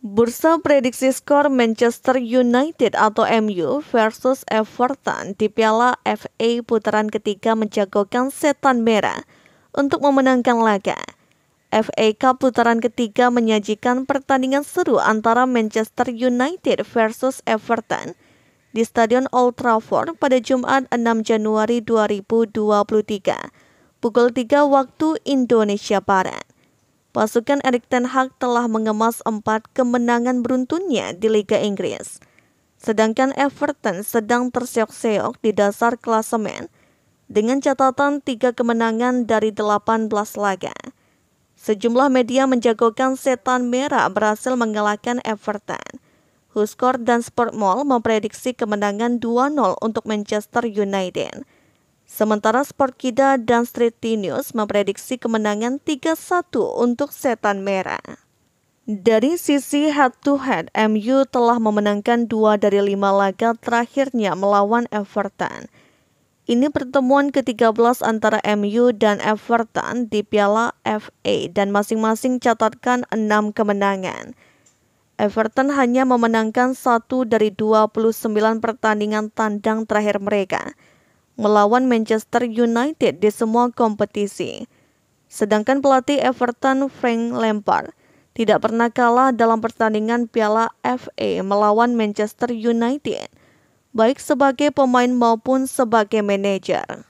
Bursa prediksi skor Manchester United atau MU versus Everton di Piala FA putaran ketiga menjagokan setan merah untuk memenangkan laga. FA Cup putaran ketiga menyajikan pertandingan seru antara Manchester United versus Everton di Stadion Old Trafford pada Jumat 6 Januari 2023 pukul 3 waktu Indonesia Barat. Pasukan Erik Ten Hag telah mengemas empat kemenangan beruntunnya di Liga Inggris. Sedangkan Everton sedang terseok-seok di dasar klasemen dengan catatan tiga kemenangan dari 18 laga. Sejumlah media menjagokan setan merah berhasil mengalahkan Everton. Huskor dan Sportmall memprediksi kemenangan 2-0 untuk Manchester United. Sementara Sportkida dan Street News memprediksi kemenangan 3-1 untuk Setan Merah. Dari sisi head-to-head, -head, MU telah memenangkan dua dari lima laga terakhirnya melawan Everton. Ini pertemuan ke-13 antara MU dan Everton di Piala FA dan masing-masing catatkan enam kemenangan. Everton hanya memenangkan satu dari 29 pertandingan tandang terakhir mereka – melawan Manchester United di semua kompetisi. Sedangkan pelatih Everton Frank Lampard tidak pernah kalah dalam pertandingan Piala FA melawan Manchester United, baik sebagai pemain maupun sebagai manajer.